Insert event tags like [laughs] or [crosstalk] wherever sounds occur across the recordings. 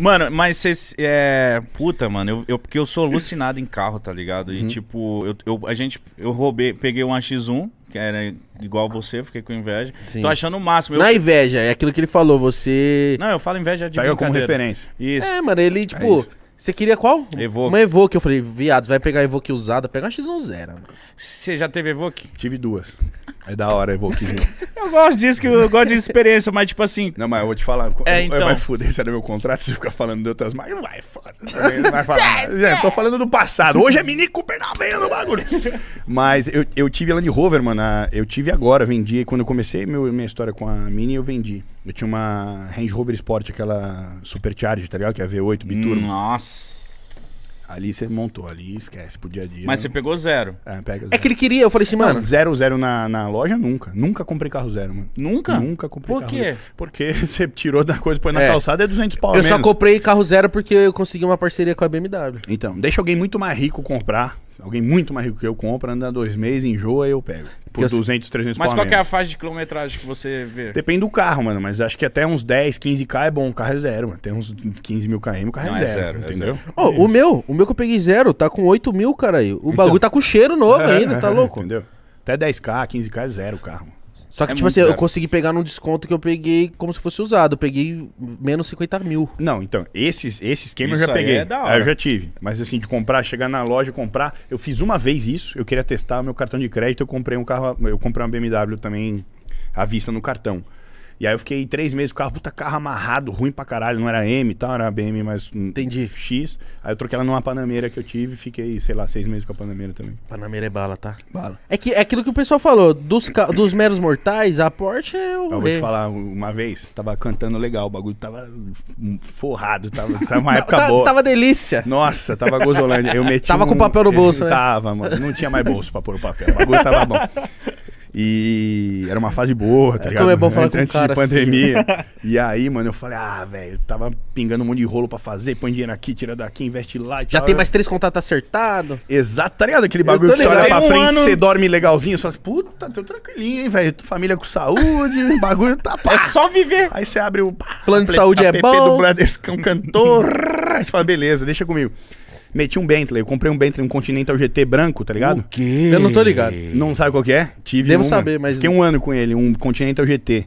Mano, mas vocês. É... Puta, mano, eu, eu, porque eu sou alucinado em carro, tá ligado? E uhum. tipo, eu, eu, a gente. Eu roubei, peguei uma X1, que era igual você, fiquei com inveja. Sim. Tô achando o máximo. Eu... Na é inveja, é aquilo que ele falou, você. Não, eu falo inveja de Pega como referência. Isso. É, mano, ele, é tipo. É você queria qual? Evoque. Uma Evoque. Eu falei, viado, você vai pegar Evoque usada, pega uma X1 zero. Você já teve Evoque? Tive duas. É da hora, eu vou Evoquezinho. [laughs] eu gosto disso, que eu gosto de experiência, mas tipo assim. Não, mas eu vou te falar. É, eu, então. Vai foder, se era meu contrato, você ficar falando de outras marcas, vai foda. Não vai falar. é, [laughs] tô falando do passado. Hoje é Mini Cooper na meia do bagulho. [laughs] mas eu, eu tive Land Rover, mano. eu tive agora, vendi. Quando eu comecei meu, minha história com a Mini, eu vendi. Eu tinha uma Range Rover Sport, aquela Supercharge, tá ligado? Que é a V8 biturbo. Nossa. Ali você montou, ali esquece pro dia a dia. Mas né? você pegou zero. É, pega zero. É que ele queria, eu falei assim, mano. Não, zero, zero na, na loja nunca. Nunca comprei carro zero, mano. Nunca? Nunca comprei Por carro quê? zero. Porque [laughs] você tirou da coisa, põe na é. calçada, é 200 pau. Eu só comprei carro zero porque eu consegui uma parceria com a BMW. Então, deixa alguém muito mais rico comprar Alguém muito mais rico que eu compra, anda dois meses, enjoa e eu pego. Por Porque 200, 300 Mas qual é a faixa de quilometragem que você vê? Depende do carro, mano. Mas acho que até uns 10, 15k é bom. O carro é zero, mano. Tem uns 15 mil km, o carro Não, é, é zero, é zero. Entendeu? É oh, o meu, o meu que eu peguei zero, tá com 8 mil, cara. O então. bagulho então... tá com cheiro novo [laughs] é, ainda, tá é, louco? Entendeu? Até 10k, 15k é zero o carro. Só que, é tipo assim, caro. eu consegui pegar num desconto que eu peguei como se fosse usado. Eu peguei menos 50 mil. Não, então, esses, esse esquema isso eu já peguei. É eu já tive. Mas assim, de comprar, chegar na loja, comprar. Eu fiz uma vez isso, eu queria testar meu cartão de crédito, eu comprei um carro. Eu comprei uma BMW também à vista no cartão. E aí eu fiquei três meses com o carro, puta carro amarrado, ruim pra caralho. Não era M e tal, era BM, mas. Entendi. X. Aí eu troquei ela numa Panameira que eu tive e fiquei, sei lá, seis meses com a Panameira também. Panameira é bala, tá? Bala. É, que, é aquilo que o pessoal falou, dos, dos meros mortais, a Porsche é o. Eu vou te falar, uma vez, tava cantando legal, o bagulho tava forrado, tava, tava uma época tá, boa. Tava delícia. Nossa, tava gozolândia. Eu meti. Tava um, com o papel no bolso, [laughs] né? Tava, mano. Não tinha mais bolso pra pôr o papel. O bagulho tava bom. E era uma fase boa, tá é, ligado? Como é bom falar [laughs] antes, de pandemia. Assim. Né? [laughs] E aí, mano, eu falei, ah, velho, tava pingando um monte de rolo pra fazer, põe dinheiro aqui, tira daqui, investe lá. Já tem mais três contatos acertados. Exato, tá ligado? Aquele bagulho que você olha pra um frente, ano... você dorme legalzinho, você fala assim, puta, tô tranquilinho, hein, velho? Família com saúde, bagulho tá pá. É só viver. Aí você abre o. Plano de saúde é bom. do Bradescão é cantor. [laughs] aí você fala, beleza, deixa comigo meti um Bentley. Eu comprei um Bentley, um Continental GT branco, tá ligado? O quê? Eu não tô ligado. Não sabe qual que é? Tive Devo uma. saber, mas... Fiquei um ano com ele, um Continental GT.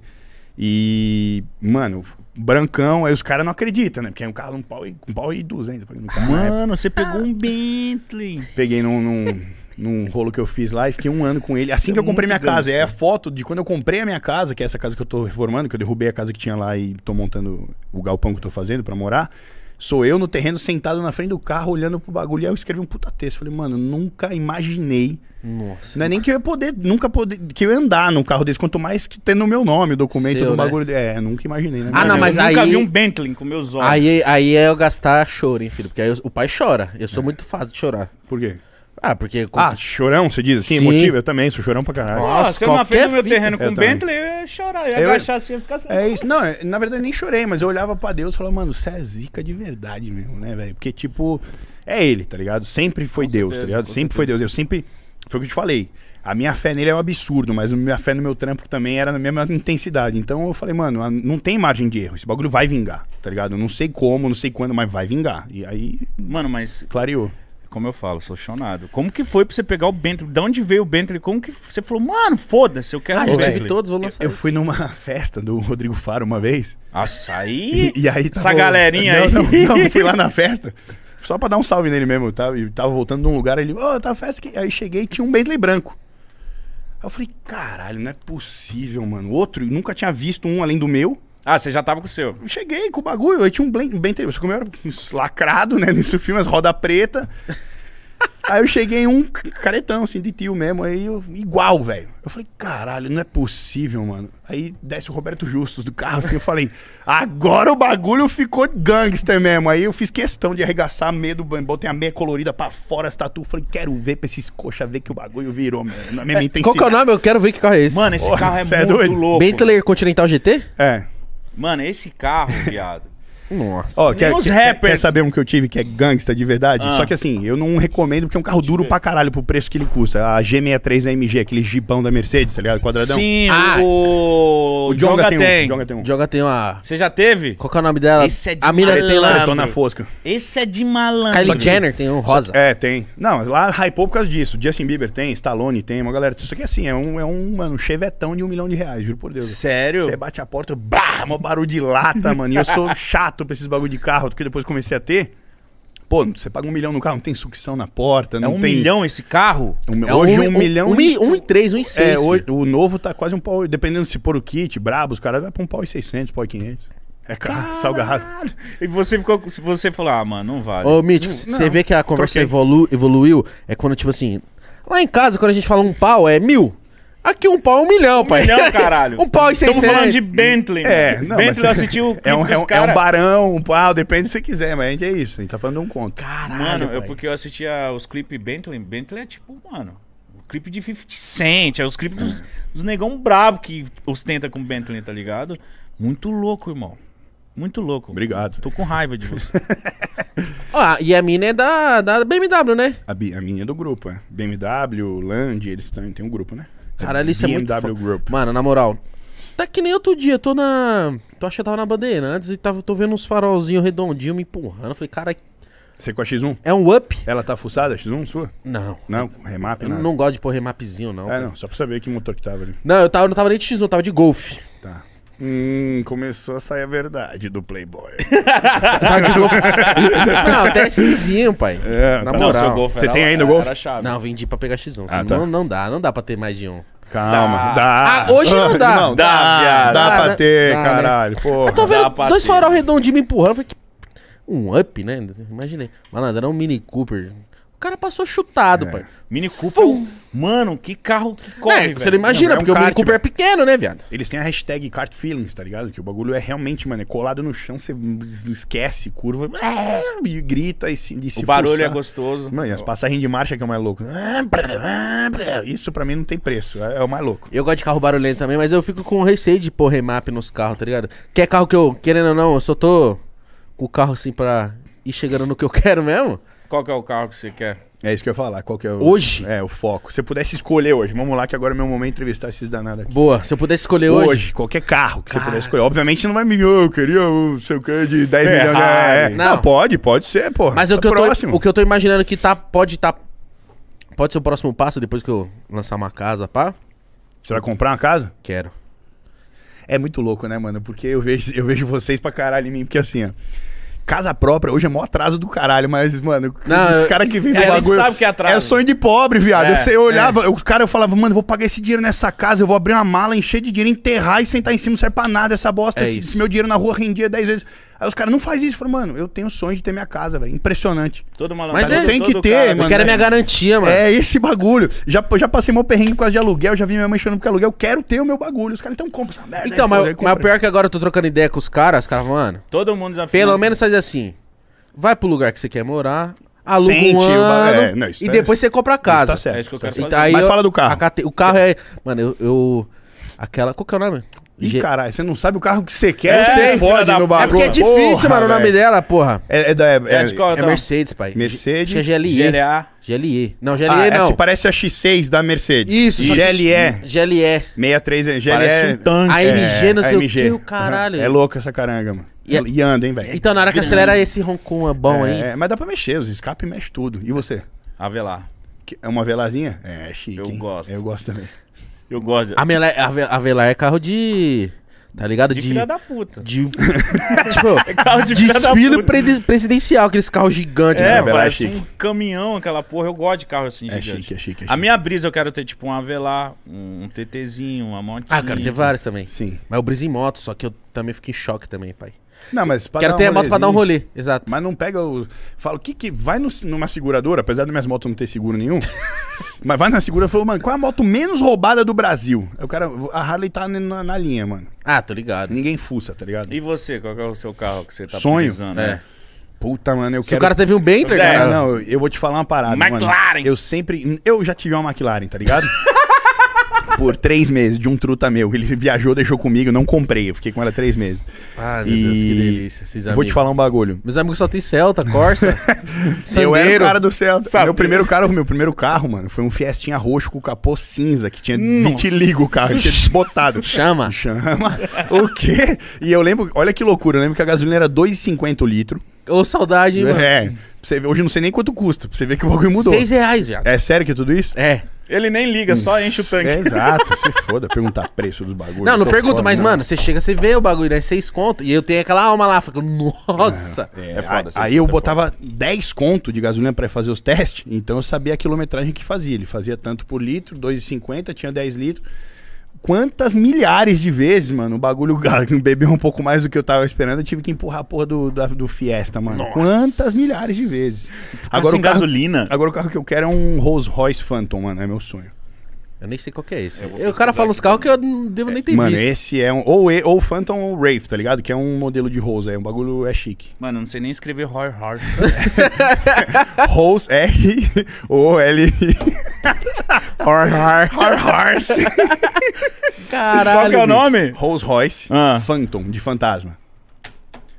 E, mano, brancão, aí os caras não acreditam, né? Porque é um carro um pau e, um pau e 200. Mano, você pegou um Bentley. Peguei num, num, num, rolo que eu fiz lá e fiquei um ano com ele. Assim é que eu comprei minha casa, é a foto de quando eu comprei a minha casa, que é essa casa que eu tô reformando, que eu derrubei a casa que tinha lá e tô montando o galpão que eu tô fazendo para morar. Sou eu no terreno, sentado na frente do carro, olhando pro bagulho. E aí eu escrevi um puta texto. Falei, mano, nunca imaginei. Nossa. Não é nem que eu ia poder, nunca poder, que eu ia andar num carro desse, quanto mais que tendo o meu nome, o documento Seu, do né? bagulho. Né? É, nunca imaginei, né? Ah, não, mas eu aí. Nunca vi um Bentley com meus olhos. Aí, aí é eu gastar choro, hein, filho? Porque aí eu, o pai chora. Eu sou é. muito fácil de chorar. Por quê? Ah, porque. Ah, chorão, você diz assim? Sim. Emotivo? Eu também, sou chorão pra caralho. Nossa, Nossa se eu não frente o meu terreno com o Bentley, eu ia chorar, eu ia eu, agachar assim, ia ficar assim. É isso. Não, na verdade nem chorei, mas eu olhava pra Deus e falava, mano, você é zica de verdade mesmo, né, velho? Porque, tipo, é ele, tá ligado? Sempre foi com Deus, tá certeza, tá ligado? Sempre certeza. foi Deus. Eu sempre. Foi o que eu te falei. A minha fé nele é um absurdo, mas a minha fé no meu trampo também era na mesma intensidade. Então eu falei, mano, não tem margem de erro. Esse bagulho vai vingar, tá ligado? Eu não sei como, não sei quando, mas vai vingar. E aí. Mano, mas. Clareou como eu falo, sou chonado. Como que foi pra você pegar o Bentley? De onde veio o Bentley? Como que você falou, mano, foda-se, eu quero ah, um Bentley. todos, vou lançar Eu, eu fui numa [laughs] festa do Rodrigo Faro uma vez. Açaí? E, e aí tava, Essa galerinha aí. Não, não, não, fui lá na festa. Só pra dar um salve nele mesmo. Tá? E tava voltando de um lugar, ele, ô, oh, tá festa aqui. Aí cheguei e tinha um Bentley branco. Aí eu falei, caralho, não é possível, mano. Outro, nunca tinha visto um além do meu. Ah, você já tava com o seu. Cheguei com o bagulho, aí tinha um Bentley. Você comeu era lacrado, né? Nesse filme, as roda preta. Aí eu cheguei um caretão, assim, de tio mesmo, aí eu, igual, velho. Eu falei, caralho, não é possível, mano. Aí desce o Roberto Justus do carro, assim, eu falei, agora o bagulho ficou gangster mesmo. Aí eu fiz questão de arregaçar medo, botei a meia colorida pra fora, as tatu. Falei, quero ver pra esses coxa ver que o bagulho virou, mano. Na minha é, Qual que é o nome? Eu quero ver que carro é esse. Mano, esse Porra, carro é, é muito é louco. Bentley Continental GT? É. Mano, esse carro, [laughs] viado. Nossa. Ó, quer, quer, quer saber um que eu tive que é gangsta de verdade? Ah. Só que assim, eu não recomendo porque é um carro duro pra caralho pro preço que ele custa. A G63 AMG, aquele jipão da Mercedes, tá ligado? Quadradão. Sim, ah, o... o Joga tem. tem. Um, tem um. tem uma... Você já teve? Qual que é o nome dela? Esse é de a mina Detona Fosca. Esse é de malandro. Kylie Jenner tem um rosa. É, tem. Não, lá hypou por causa disso. Justin Bieber tem, Stallone tem, uma galera. Isso aqui é assim, é um, é um mano, um chevetão de um milhão de reais, juro por Deus. Sério? Você bate a porta, bah, mó barulho de lata, mano. E eu sou [laughs] chato apto pra esses bagulho de carro, que depois comecei a ter. Pô, você paga um milhão no carro, não tem sucção na porta, é não é um tem... milhão esse carro? É um, é hoje um, um milhão... Um, e... um e três, um e é, seis. É, hoje, o novo tá quase um pau... Dependendo se pôr o kit, brabo, os caras vai pra um pau e seiscentos, pau e quinhentos. É caro, salgado. E você ficou. Se você falou, ah, mano, não vale. Ô, Mítico, você vê que a conversa evolu, evoluiu. É quando, tipo assim. Lá em casa, quando a gente fala um pau, é mil. Aqui um pau é um milhão, um pai. Um milhão, [laughs] caralho. um pau e é seiscentos. Estamos falando de Bentley. Né? É, não, Bentley assistiu assisti o. [laughs] é, um, é um é barão, um pau, depende se quiser, mas a gente é isso. A gente tá falando de um conto. Caralho, Mano, pai. eu, porque eu assistia os clipes Bentley. Bentley é tipo, mano, o clipe de 50 Cent, é os clipes dos, dos negão brabo que ostenta com Bentley, tá ligado? Muito louco, irmão. Muito louco. Obrigado. Tô com raiva de você. ah, [laughs] e a mina é da, da BMW, né? A, a minha é do grupo, é. BMW, Land, eles têm um grupo, né? Caralho, isso BMW é muito. Fo... Group. Mano, na moral. Tá que nem outro dia, tô na. Tô achando que tava na Bandeirantes e tava, tô vendo uns farolzinhos redondinhos me empurrando. Falei, cara. É Você com a X1? É um up? Ela tá fuçada, X1 sua? Não. Não, remap, Eu nada. não gosto de pôr remapzinho, não. É, cara. não, só pra saber que motor que tava ali. Não, eu tava, não tava nem de X1, eu tava de Golf. Tá. Hum, começou a sair a verdade do Playboy. [laughs] Não, até Xzinho, pai. É, tá. Na tá. moral. Você tem ainda o Golf? Não, vendi pra pegar X1. Ah, tá. não, não dá, não dá pra ter mais de um. Calma, dá. Ah, hoje não [laughs] dá. Não, dá, Dá, viado. dá, Dá, pra né? ter, Dá, né? caralho. Porra. Eu tô vendo dois farol redondinho me empurrando. Falei, que... Um up, né? Imaginei. Malandrão, um Mini Cooper cara passou chutado, É. pai. Mini Cooper. É Fum. Mano, que carro que corre, É, velho. você não imagina, Não, é um porque o kart, Mini Cooper é pequeno, né, viado? Eles têm a hashtag kart feelings, tá ligado? Que o bagulho é realmente, mano, é colado no chão, você esquece, curva, é, e grita e se, e se O barulho é gostoso. Mano, e as passagens de marcha que é o mais louco. Isso pra mim não tem preço, é, é o mais louco. Eu gosto de carro barulhento também, mas eu fico com receio de pôr remap nos carros, tá ligado? Que é carro que eu, querendo ou não, eu só tô com o carro assim pra ir chegando no que eu quero mesmo. Qual que é o carro que você quer? É isso que eu ia falar. Qual que é o, Hoje? É, o foco. Se você pudesse escolher hoje, vamos lá, que agora é meu momento de entrevistar esses danados aqui. Boa, se eu pudesse escolher hoje. Hoje, qualquer carro que você pudesse escolher. Obviamente não vai me, eu queria não sei o que de 10 Ferrari. milhões. de é, é. Não. não. pode, pode ser, pô. Mas tá o, que eu tô, o que eu tô imaginando que tá, pode tá. Pode ser o próximo passo depois que eu lançar uma casa, pá? Você vai comprar uma casa? Quero. É muito louco, né, mano? Porque eu vejo, eu vejo vocês pra caralho em mim, porque assim, ó. Casa própria, hoje é mó atraso do caralho, mas, mano, não, os caras que vêm do é, bagulho. Sabe que é, atraso. é sonho de pobre, viado. É, eu, eu olhava, é. o cara eu falava, mano, vou pagar esse dinheiro nessa casa, eu vou abrir uma mala, encher de dinheiro, enterrar e sentar em cima, não serve pra nada essa bosta. É esse, esse meu dinheiro na rua rendia 10 vezes. Aí os caras, não faz isso. mano, eu tenho sonho de ter minha casa, velho. Impressionante. Todo malandro. Mas tá é, tem que ter, cara, mano. Eu quero a minha garantia, mano. É esse bagulho. Já, já passei meu perrengue com as de aluguel, já vi minha mãe chorando porque aluguel. Quero ter o meu bagulho. Os caras, então compra essa merda. Então, né? aí, mas, mas o pior é que agora eu tô trocando ideia com os caras, os caras, mano. Todo mundo já Pelo menos faz assim. Vai pro lugar que você quer morar, aluga Sente, um ano, é, não, e é- depois você compra a tá casa. Tá certo. É isso que eu tá quero fazer. Então, Mas eu, fala do carro. o carro é... Mano, eu, eu... aquela... Qual que é o nome? Ih, caralho, você não sabe o carro que você quer, é, você fode da... no bagulho. É porque é difícil, porra, mano, véio. o nome dela, porra. É, é, é, é, qual, é, então? Mercedes, pai. Mercedes. É G GLE. GLA. GLE. Não, GLE ah, é não. É que parece a X6 da Mercedes. Isso, Isso. GLE. GLE. 63, GLE. Parece um tanque. AMG, é, não sei AMG. o que, o caralho. Uhum. É louco essa caranga, mano. E, e anda, hein, velho. Então, na hora que acelera esse ronco é bom, hein? É, mas dá pra mexer, os escapes mexe tudo. E você? Avelar. É uma velazinha? É, chique. Eu hein? gosto. Eu gosto também. Eu gosto. De... Avelar, é, Avelar é carro de. Tá ligado? De, de filha da puta. De, [laughs] tipo, é carro de desfile presidencial, aqueles carros gigantes. É, né? parece é assim, um caminhão, aquela porra. Eu gosto de carro assim, é gigante. Chique, é chique, é chique. A minha brisa eu quero ter, tipo, um Avelar, um TTzinho, uma motinha. Ah, quero ter vários também. Sim. Mas eu brisa em moto, só que eu também fiquei em choque também, pai. Não, mas Quero ter um a moto pra dar um rolê, exato. Mas não pega o. Fala, o que que. Vai no, numa seguradora, apesar de minhas motos não ter seguro nenhum. [laughs] mas vai na seguradora e fala, mano, qual é a moto menos roubada do Brasil? o cara. A Harley tá na, na linha, mano. Ah, tô ligado. Ninguém fuça, tá ligado? E você, qual é o seu carro que você tá Sonho, precisando? É. Né? Puta, mano, eu Se quero... o cara teve um Bentley, tá é, cara. Não, eu vou te falar uma parada, McLaren. Mano. Eu sempre... Eu já tive uma McLaren, tá ligado? [laughs] por três meses de um truta meu. Ele viajou, deixou comigo, não comprei. Eu fiquei com ela três meses. Ah, meu e... Deus, que delícia. Esses Vou te falar um bagulho. Meus amigos só tem Celta, Corsa. [laughs] eu era o cara do Celta. Sabe? Meu primeiro carro, meu primeiro carro, mano, foi um Fiestinha roxo com capô cinza, que tinha Nossa. vitiligo o carro, tinha desbotado. [laughs] Chama. Chama. o quê? E eu lembro, olha que loucura, eu lembro que a gasolina era 2,50 o litro. Ô, saudade, hein, mano. É. Você, hoje não sei nem quanto custa. Pra você ver que o bagulho mudou. Seis reais, já. É sério que é tudo isso? É. Ele nem liga, só enche o tanque. É, [laughs] exato, se foda, perguntar preço dos bagulhos. Não, não pergunta, mas, não. mano, você chega, você vê o bagulho, aí né, seis conto, e eu tenho aquela alma lá, fico, nossa. É, é, é foda. Aí, aí eu é botava 10 conto de gasolina para fazer os testes, então eu sabia a quilometragem que fazia. Ele fazia tanto por litro, 2,50, tinha 10 litros quantas milhares de vezes, mano, o bagulho [laughs] bebeu um pouco mais do que eu tava esperando, eu tive que empurrar a porra do, do, do Fiesta, mano. Nossa. Quantas milhares de vezes. agora sem carro, gasolina. Agora o carro que eu quero é um Rolls Royce Phantom, mano, é meu sonho. Eu nem sei qual que é esse. o cara fala os carros que eu não devo nem é, ter mano, visto. Mano, esse é um. Ou, ou Phantom ou Wraith, tá ligado? Que é um modelo de Rose aí. É, um bagulho é chique. Mano, não sei nem escrever Roy Horse. Rose R-O-L. Horse. Horse. Caralho. Qual que é o nome? Rolls Royce Ah. Phantom, de fantasma.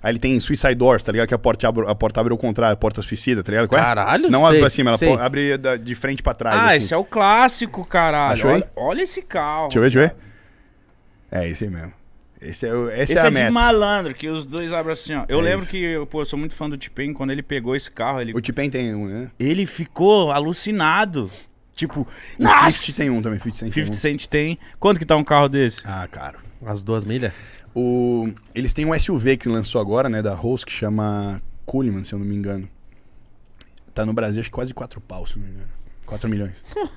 Aí ele tem Suicide Doors, tá ligado? Que a porta abre, a porta abre ao contrário, a porta suicida, tá ligado? Qual é? Não abre pra cima, ela sei. abre eh, da- de frente pra trás. Ah, assim. esse é o clássico, caralho. Olha, olha esse carro. Deixa eu ver, deixa eu ver. É esse aí mesmo. Esse é, o- essa Esse é, é, de malandro, que os dois abrem assim, ó. Eu É lembro que, pô, eu sou muito fã do t Quando ele pegou esse carro, ele, O Tipen tem um, né? ele ficou alucinado. Tipo, Nossa! 50 tem um também, 50 Cent. 50 Cent tem. Quanto que tá um carro desse? Ah, caro. As duas milhas? O... Eles têm um SUV que lançou agora, né, da Rose, que chama Coolman, se eu não me engano. Tá no Brasil, acho que quase 4 pau, se não me engano. 4 milhões. [laughs]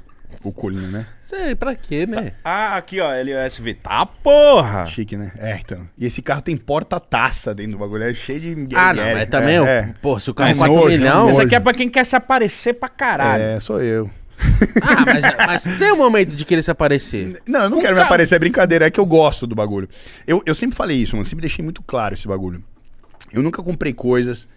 o Coolman, né? Sei, pra quê, né? Tá. Ah, aqui, ó, LSV. Tá porra! Chique, né? É, então. E esse carro tem porta-taça dentro do bagulho, é cheio de... Ah, não, mas também, é, é. pô, se o carro é 4 milhões... Esse aqui é pra quem quer se aparecer pra caralho. É, sou eu. Ah, mas, mas tem um momento de querer se aparecer. Não, eu não Com quero me aparecer, é brincadeira, é que eu gosto do bagulho. Eu, eu sempre falei isso, mano, sempre deixei muito claro esse bagulho. Eu nunca comprei coisas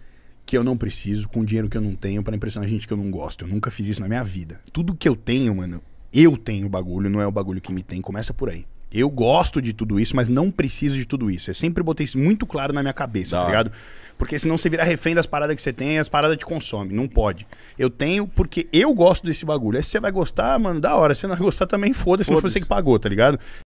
que eu não preciso, com dinheiro que eu não tenho, para impressionar gente que eu não gosto. Eu nunca fiz isso na minha vida. Tudo que eu tenho, mano, eu tenho o bagulho, não é o bagulho que me tem. Começa por aí eu gosto de tudo isso, mas não preciso de tudo isso. Eu sempre botei isso muito claro na minha cabeça, tá, ligado? Porque senão você vira refém das paradas que você tem e as paradas te consomem. Não pode. Eu tenho porque eu gosto desse bagulho. Aí se você vai gostar, mano, da hora. Se você não vai gostar também, foda-se, foda não foi você que pagou, tá ligado?